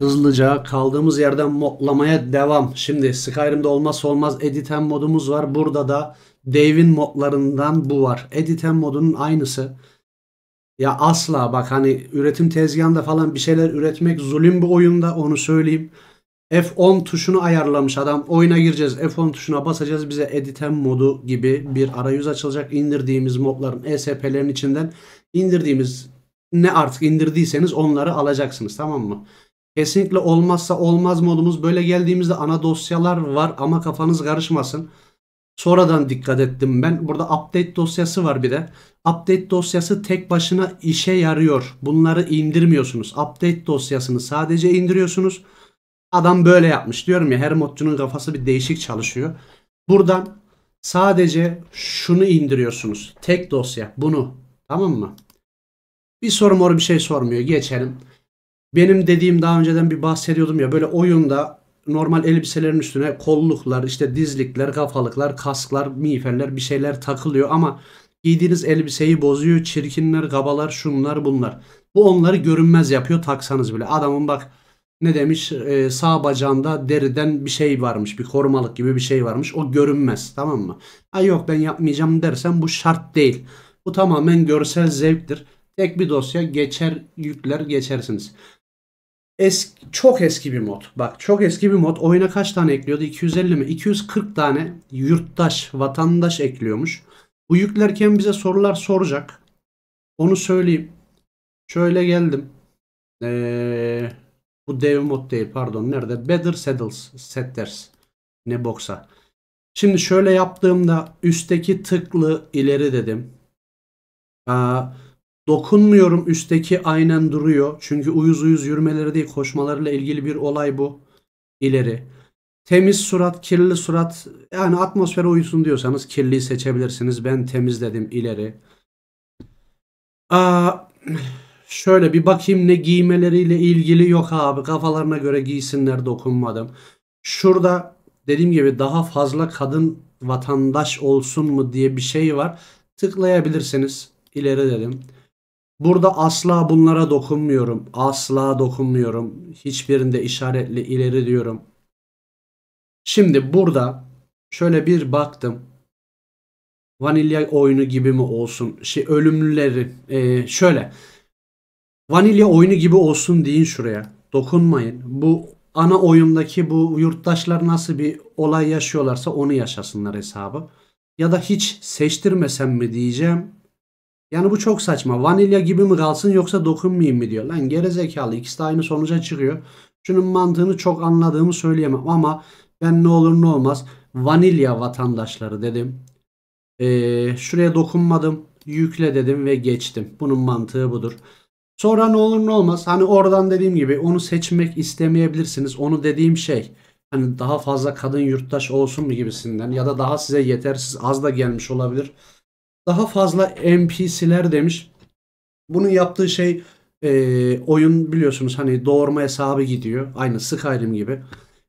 Hızlıca kaldığımız yerden modlamaya devam. Şimdi Skyrim'de olmazsa olmaz editen modumuz var. Burada da Dave'in modlarından bu var. Editen modunun aynısı. Ya asla bak hani üretim tezgahında falan bir şeyler üretmek zulüm bu oyunda onu söyleyeyim. F10 tuşunu ayarlamış adam. Oyuna gireceğiz. F10 tuşuna basacağız. Bize editen modu gibi bir arayüz açılacak. İndirdiğimiz modların ESP'lerin içinden indirdiğimiz ne artık indirdiyseniz onları alacaksınız tamam mı? Kesinlikle olmazsa olmaz modumuz. Böyle geldiğimizde ana dosyalar var ama kafanız karışmasın. Sonradan dikkat ettim ben. Burada update dosyası var bir de. Update dosyası tek başına işe yarıyor. Bunları indirmiyorsunuz. Update dosyasını sadece indiriyorsunuz. Adam böyle yapmış diyorum ya her modcunun kafası bir değişik çalışıyor. Buradan sadece şunu indiriyorsunuz. Tek dosya bunu. Tamam mı? Bir soru moru bir şey sormuyor. Geçelim. Benim dediğim daha önceden bir bahsediyordum ya böyle oyunda normal elbiselerin üstüne kolluklar, işte dizlikler, kafalıklar, kasklar, miğferler bir şeyler takılıyor ama giydiğiniz elbiseyi bozuyor. Çirkinler, kabalar, şunlar, bunlar. Bu onları görünmez yapıyor taksanız bile. Adamın bak ne demiş e, sağ bacağında deriden bir şey varmış bir korumalık gibi bir şey varmış o görünmez tamam mı? Ha yok ben yapmayacağım dersen bu şart değil. Bu tamamen görsel zevktir. Tek bir dosya geçer yükler geçersiniz. Eski, çok eski bir mod. Bak çok eski bir mod. Oyuna kaç tane ekliyordu? 250 mi? 240 tane yurttaş, vatandaş ekliyormuş. Bu yüklerken bize sorular soracak. Onu söyleyeyim. Şöyle geldim. Ee, bu dev mod değil pardon. Nerede? Better Saddles. Setters. Ne boksa. Şimdi şöyle yaptığımda üstteki tıklı ileri dedim. Aa, Dokunmuyorum üstteki aynen duruyor. Çünkü uyuz uyuz yürümeleri değil koşmalarıyla ilgili bir olay bu. İleri. Temiz surat, kirli surat. Yani atmosfere uyusun diyorsanız kirliyi seçebilirsiniz. Ben temiz dedim ileri. Aa, şöyle bir bakayım ne giymeleriyle ilgili yok abi. Kafalarına göre giysinler dokunmadım. Şurada dediğim gibi daha fazla kadın vatandaş olsun mu diye bir şey var. Tıklayabilirsiniz. İleri dedim. Burada asla bunlara dokunmuyorum. Asla dokunmuyorum. Hiçbirinde işaretli ileri diyorum. Şimdi burada şöyle bir baktım. Vanilya oyunu gibi mi olsun? Şey ölümlüleri ee, şöyle. Vanilya oyunu gibi olsun deyin şuraya. Dokunmayın. Bu ana oyundaki bu yurttaşlar nasıl bir olay yaşıyorlarsa onu yaşasınlar hesabı. Ya da hiç seçtirmesem mi diyeceğim. Yani bu çok saçma. Vanilya gibi mi kalsın yoksa dokunmayayım mı diyor. Lan gerizekalı ikisi de aynı sonuca çıkıyor. Şunun mantığını çok anladığımı söyleyemem ama ben ne olur ne olmaz vanilya vatandaşları dedim. Ee, şuraya dokunmadım yükle dedim ve geçtim. Bunun mantığı budur. Sonra ne olur ne olmaz hani oradan dediğim gibi onu seçmek istemeyebilirsiniz. Onu dediğim şey hani daha fazla kadın yurttaş olsun mu gibisinden ya da daha size yetersiz az da gelmiş olabilir daha fazla NPC'ler demiş. Bunun yaptığı şey e, oyun biliyorsunuz hani doğurma hesabı gidiyor. Aynı Skyrim gibi.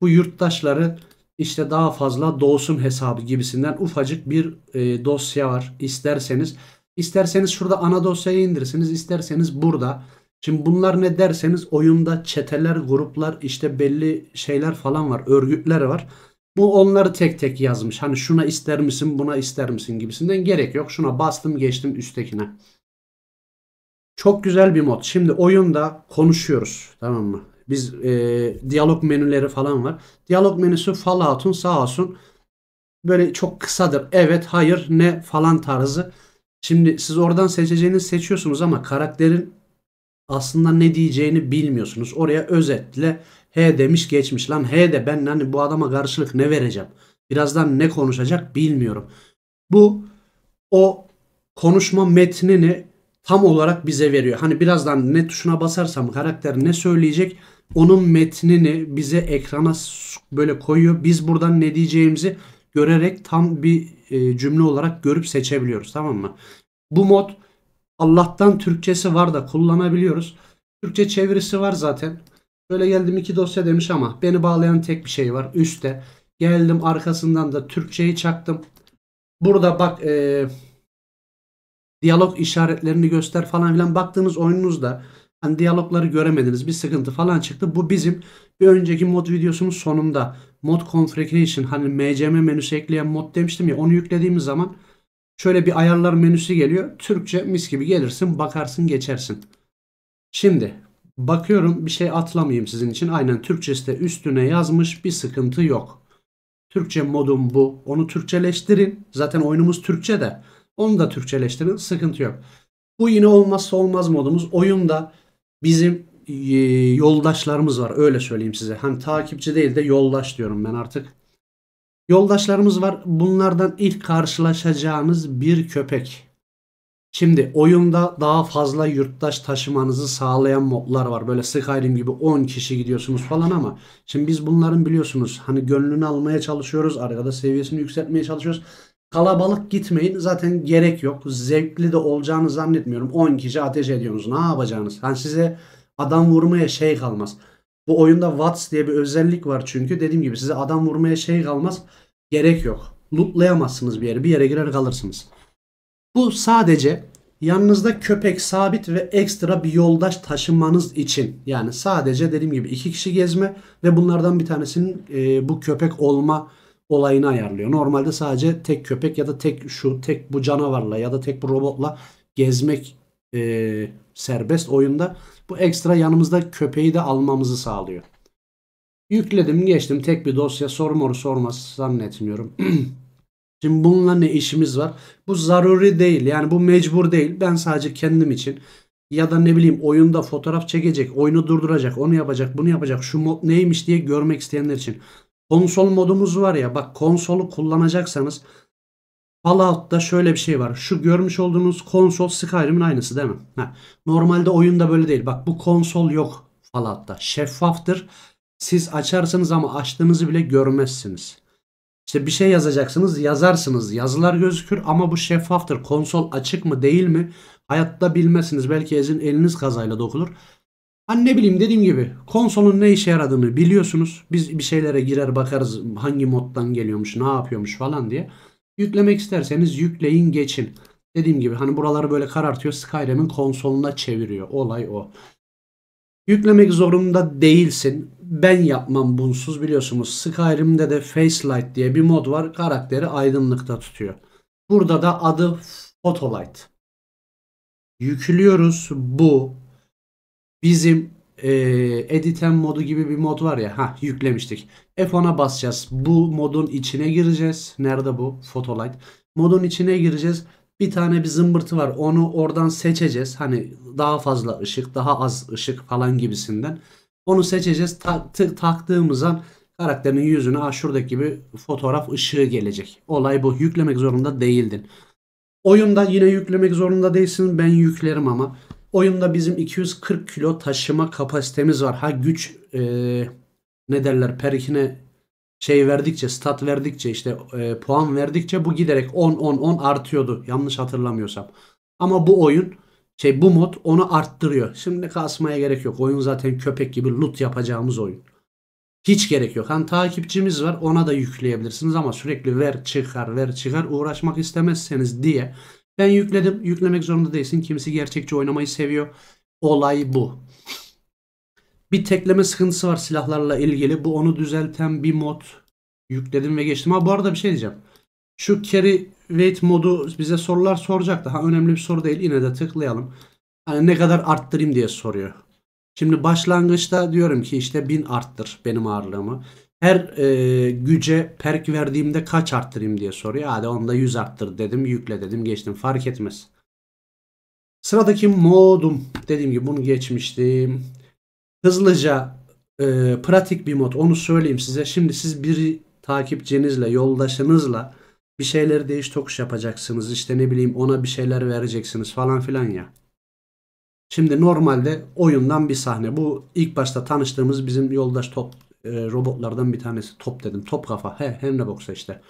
Bu yurttaşları işte daha fazla doğsun hesabı gibisinden ufacık bir e, dosya var. İsterseniz isterseniz şurada ana dosyayı indirsiniz. isterseniz burada. Şimdi bunlar ne derseniz oyunda çeteler, gruplar işte belli şeyler falan var. Örgütler var. Bu onları tek tek yazmış. Hani şuna ister misin buna ister misin gibisinden gerek yok. Şuna bastım geçtim üsttekine. Çok güzel bir mod. Şimdi oyunda konuşuyoruz. Tamam mı? Biz e, diyalog menüleri falan var. Diyalog menüsü Fallout'un sağ olsun böyle çok kısadır. Evet, hayır, ne falan tarzı. Şimdi siz oradan seçeceğini seçiyorsunuz ama karakterin aslında ne diyeceğini bilmiyorsunuz. Oraya özetle He demiş geçmiş lan he de ben hani bu adama karşılık ne vereceğim? Birazdan ne konuşacak bilmiyorum. Bu o konuşma metnini tam olarak bize veriyor. Hani birazdan ne tuşuna basarsam karakter ne söyleyecek onun metnini bize ekrana böyle koyuyor. Biz buradan ne diyeceğimizi görerek tam bir e, cümle olarak görüp seçebiliyoruz tamam mı? Bu mod Allah'tan Türkçesi var da kullanabiliyoruz. Türkçe çevirisi var zaten. Şöyle geldim iki dosya demiş ama beni bağlayan tek bir şey var. üstte geldim arkasından da Türkçeyi çaktım. Burada bak e, diyalog işaretlerini göster falan filan baktığınız oyununuzda hani diyalogları göremediniz bir sıkıntı falan çıktı. Bu bizim bir önceki mod videosunun sonunda mod configuration hani mcm menüsü ekleyen mod demiştim ya onu yüklediğimiz zaman şöyle bir ayarlar menüsü geliyor. Türkçe mis gibi gelirsin bakarsın geçersin. Şimdi Bakıyorum bir şey atlamayayım sizin için. Aynen Türkçesi de üstüne yazmış bir sıkıntı yok. Türkçe modum bu. Onu Türkçeleştirin. Zaten oyunumuz Türkçe de. Onu da Türkçeleştirin. Sıkıntı yok. Bu yine olmazsa olmaz modumuz. Oyunda bizim e, yoldaşlarımız var. Öyle söyleyeyim size. Hem hani takipçi değil de yoldaş diyorum ben artık. Yoldaşlarımız var. Bunlardan ilk karşılaşacağınız bir köpek. Şimdi oyunda daha fazla yurttaş taşımanızı sağlayan modlar var. Böyle Skyrim gibi 10 kişi gidiyorsunuz falan ama şimdi biz bunların biliyorsunuz hani gönlünü almaya çalışıyoruz. Arkada seviyesini yükseltmeye çalışıyoruz. Kalabalık gitmeyin. Zaten gerek yok. Zevkli de olacağını zannetmiyorum. 10 kişi ateş ediyorsunuz. Ne yapacağınız? Hani size adam vurmaya şey kalmaz. Bu oyunda Watts diye bir özellik var çünkü. Dediğim gibi size adam vurmaya şey kalmaz. Gerek yok. Lootlayamazsınız bir yere. Bir yere girer kalırsınız. Bu sadece yanınızda köpek sabit ve ekstra bir yoldaş taşımanız için. Yani sadece dediğim gibi iki kişi gezme ve bunlardan bir tanesinin e, bu köpek olma olayını ayarlıyor. Normalde sadece tek köpek ya da tek şu tek bu canavarla ya da tek bu robotla gezmek e, serbest oyunda. Bu ekstra yanımızda köpeği de almamızı sağlıyor. Yükledim geçtim tek bir dosya soru moru sorması zannetmiyorum. Şimdi bununla ne işimiz var? Bu zaruri değil. Yani bu mecbur değil. Ben sadece kendim için ya da ne bileyim oyunda fotoğraf çekecek, oyunu durduracak, onu yapacak, bunu yapacak, şu mod neymiş diye görmek isteyenler için. Konsol modumuz var ya bak konsolu kullanacaksanız Fallout'ta şöyle bir şey var. Şu görmüş olduğunuz konsol Skyrim'in aynısı değil mi? Ha, normalde oyunda böyle değil. Bak bu konsol yok Fallout'ta. Şeffaftır. Siz açarsınız ama açtığınızı bile görmezsiniz. İşte bir şey yazacaksınız yazarsınız yazılar gözükür ama bu şeffaftır. Konsol açık mı değil mi hayatta bilmezsiniz. Belki ezin eliniz kazayla dokunur. Hani ne bileyim dediğim gibi konsolun ne işe yaradığını biliyorsunuz. Biz bir şeylere girer bakarız hangi moddan geliyormuş ne yapıyormuş falan diye. Yüklemek isterseniz yükleyin geçin. Dediğim gibi hani buraları böyle karartıyor Skyrim'in konsoluna çeviriyor. Olay o. Yüklemek zorunda değilsin ben yapmam bunsuz biliyorsunuz. Skyrim'de de light diye bir mod var. Karakteri aydınlıkta tutuyor. Burada da adı Photolight. Yüklüyoruz bu bizim e, editen modu gibi bir mod var ya. ha yüklemiştik. F10'a basacağız. Bu modun içine gireceğiz. Nerede bu? Photolight. Modun içine gireceğiz. Bir tane bir zımbırtı var. Onu oradan seçeceğiz. Hani daha fazla ışık, daha az ışık falan gibisinden. Onu seçeceğiz. Ta taktığımız an karakterin yüzüne ah şuradaki bir fotoğraf ışığı gelecek. Olay bu. Yüklemek zorunda değildin. Oyunda yine yüklemek zorunda değilsin. Ben yüklerim ama. Oyunda bizim 240 kilo taşıma kapasitemiz var. Ha güç e, ne derler perikine şey verdikçe stat verdikçe işte e, puan verdikçe bu giderek 10 10 10 artıyordu. Yanlış hatırlamıyorsam. Ama bu oyun şey bu mod onu arttırıyor. Şimdi kasmaya gerek yok. Oyun zaten köpek gibi loot yapacağımız oyun. Hiç gerek yok. Hani takipçimiz var ona da yükleyebilirsiniz ama sürekli ver çıkar ver çıkar uğraşmak istemezseniz diye. Ben yükledim. Yüklemek zorunda değilsin. Kimisi gerçekçi oynamayı seviyor. Olay bu. Bir tekleme sıkıntısı var silahlarla ilgili. Bu onu düzelten bir mod. Yükledim ve geçtim. Ha bu arada bir şey diyeceğim. Şu carry weight modu bize sorular soracak daha önemli bir soru değil. Yine de tıklayalım. Hani ne kadar arttırayım diye soruyor. Şimdi başlangıçta diyorum ki işte 1000 arttır benim ağırlığımı. Her e, güce perk verdiğimde kaç arttırayım diye soruyor. Hadi onda 100 arttır dedim yükle dedim geçtim fark etmez. Sıradaki modum dediğim gibi bunu geçmiştim. Hızlıca e, pratik bir mod onu söyleyeyim size. Şimdi siz bir takipçinizle yoldaşınızla bir şeyleri değiş tokuş yapacaksınız. İşte ne bileyim ona bir şeyler vereceksiniz falan filan ya. Şimdi normalde oyundan bir sahne. Bu ilk başta tanıştığımız bizim yoldaş top e, robotlardan bir tanesi. Top dedim. Top kafa. He, Henrebox'a işte.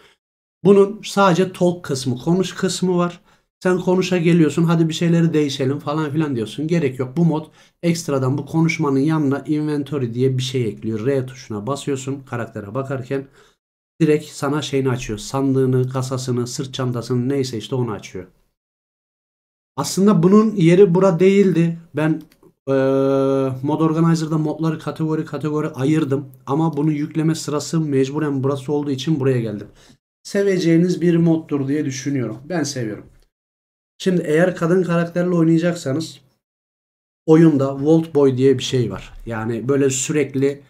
Bunun sadece talk kısmı, konuş kısmı var. Sen konuşa geliyorsun hadi bir şeyleri değişelim falan filan diyorsun. Gerek yok. Bu mod ekstradan bu konuşmanın yanına inventory diye bir şey ekliyor. R tuşuna basıyorsun karaktere bakarken direkt sana şeyini açıyor. Sandığını, kasasını, sırt çantasını neyse işte onu açıyor. Aslında bunun yeri bura değildi. Ben ee, mod organizer'da modları kategori kategori ayırdım. Ama bunu yükleme sırası mecburen burası olduğu için buraya geldim. Seveceğiniz bir moddur diye düşünüyorum. Ben seviyorum. Şimdi eğer kadın karakterle oynayacaksanız oyunda Volt Boy diye bir şey var. Yani böyle sürekli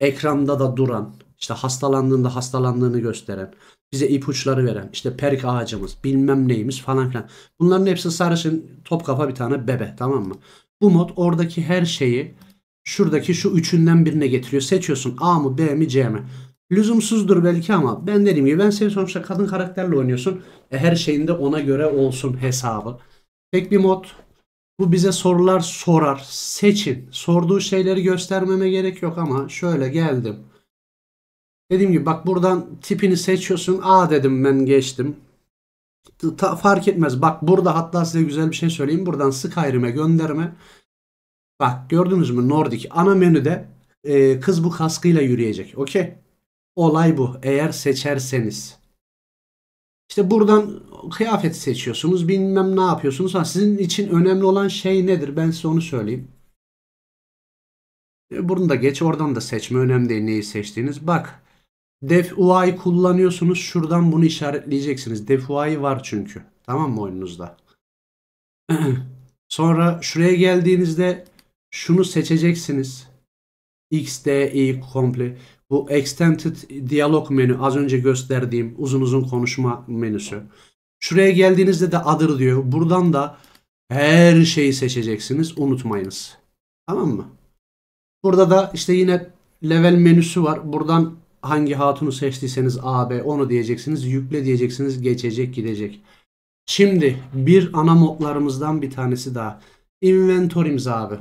ekranda da duran işte hastalandığında hastalandığını gösteren, bize ipuçları veren, işte perik ağacımız, bilmem neyimiz falan filan. Bunların hepsi sarışın top kafa bir tane bebe tamam mı? Bu mod oradaki her şeyi şuradaki şu üçünden birine getiriyor. Seçiyorsun A mı B mi C mi? Lüzumsuzdur belki ama ben dediğim gibi ben seni sonuçta kadın karakterle oynuyorsun. E her şeyinde ona göre olsun hesabı. Tek bir mod. Bu bize sorular sorar. Seçin. Sorduğu şeyleri göstermeme gerek yok ama şöyle geldim. Dediğim gibi bak buradan tipini seçiyorsun. A dedim ben geçtim. Ta, fark etmez. Bak burada hatta size güzel bir şey söyleyeyim. Buradan Skyrim'e gönderme. Bak gördünüz mü Nordic ana menüde e, kız bu kaskıyla yürüyecek. Okey. Olay bu. Eğer seçerseniz. İşte buradan kıyafet seçiyorsunuz. Bilmem ne yapıyorsunuz. Ha, sizin için önemli olan şey nedir? Ben size onu söyleyeyim. E, bunu da geç. Oradan da seçme. Önemli değil neyi seçtiğiniz. Bak. Def UI kullanıyorsunuz. Şuradan bunu işaretleyeceksiniz. Def UI var çünkü. Tamam mı oyununuzda? Sonra şuraya geldiğinizde şunu seçeceksiniz. X, D, komple. Bu Extended Dialog menü az önce gösterdiğim uzun uzun konuşma menüsü. Şuraya geldiğinizde de adır diyor. Buradan da her şeyi seçeceksiniz. Unutmayınız. Tamam mı? Burada da işte yine level menüsü var. Buradan hangi hatunu seçtiyseniz AB onu diyeceksiniz. Yükle diyeceksiniz. Geçecek gidecek. Şimdi bir ana modlarımızdan bir tanesi daha. Inventory'miz abi.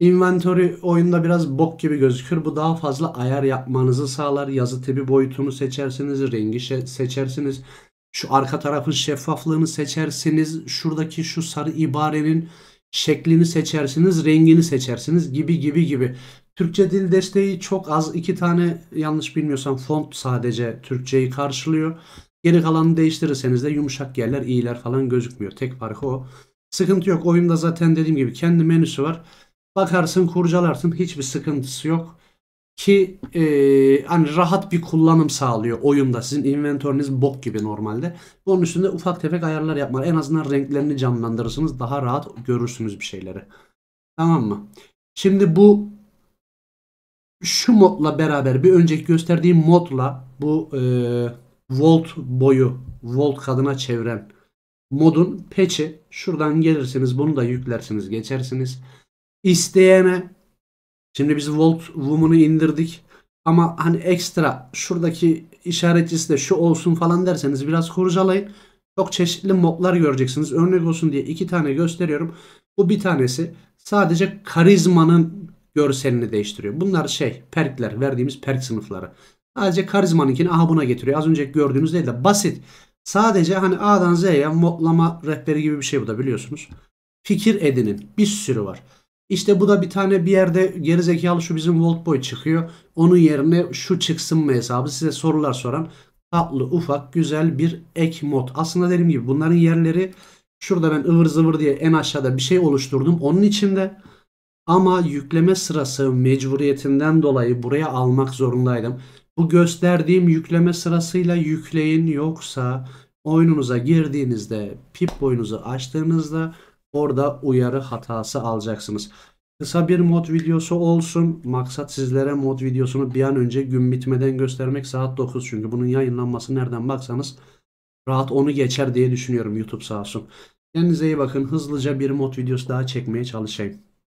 Inventory oyunda biraz bok gibi gözükür. Bu daha fazla ayar yapmanızı sağlar. Yazı tipi boyutunu seçersiniz. Rengi seçersiniz. Şu arka tarafın şeffaflığını seçersiniz. Şuradaki şu sarı ibarenin şeklini seçersiniz, rengini seçersiniz gibi gibi gibi. Türkçe dil desteği çok az. iki tane yanlış bilmiyorsam font sadece Türkçeyi karşılıyor. Geri kalanı değiştirirseniz de yumuşak yerler, iyiler falan gözükmüyor. Tek farkı o. Sıkıntı yok. Oyunda zaten dediğim gibi kendi menüsü var. Bakarsın, kurcalarsın. Hiçbir sıkıntısı yok. Ki e, hani rahat bir kullanım sağlıyor oyunda. Sizin inventörünüz bok gibi normalde. Onun üstünde ufak tefek ayarlar yapmalı. En azından renklerini canlandırırsınız. Daha rahat görürsünüz bir şeyleri. Tamam mı? Şimdi bu şu modla beraber bir önceki gösterdiğim modla bu e, volt boyu volt kadına çeviren modun patch'i şuradan gelirsiniz bunu da yüklersiniz geçersiniz. İsteyene şimdi biz volt woman'ı indirdik ama hani ekstra şuradaki işaretçisi de şu olsun falan derseniz biraz kurcalayın. Çok çeşitli modlar göreceksiniz. Örnek olsun diye iki tane gösteriyorum. Bu bir tanesi sadece karizmanın görselini değiştiriyor. Bunlar şey perkler verdiğimiz perk sınıfları. Sadece karizmanınkini aha buna getiriyor. Az önce gördüğünüz değil de basit. Sadece hani A'dan Z'ye modlama rehberi gibi bir şey bu da biliyorsunuz. Fikir edinin. Bir sürü var. İşte bu da bir tane bir yerde geri zekalı şu bizim volt boy çıkıyor. Onun yerine şu çıksın mı hesabı size sorular soran tatlı ufak güzel bir ek mod. Aslında dediğim gibi bunların yerleri şurada ben ıvır zıvır diye en aşağıda bir şey oluşturdum. Onun içinde ama yükleme sırası mecburiyetinden dolayı buraya almak zorundaydım. Bu gösterdiğim yükleme sırasıyla yükleyin yoksa oyununuza girdiğinizde pip boyunuzu açtığınızda orada uyarı hatası alacaksınız. Kısa bir mod videosu olsun. Maksat sizlere mod videosunu bir an önce gün bitmeden göstermek saat 9. Çünkü bunun yayınlanması nereden baksanız rahat onu geçer diye düşünüyorum YouTube sağ olsun. Kendinize iyi bakın. Hızlıca bir mod videosu daha çekmeye çalışayım.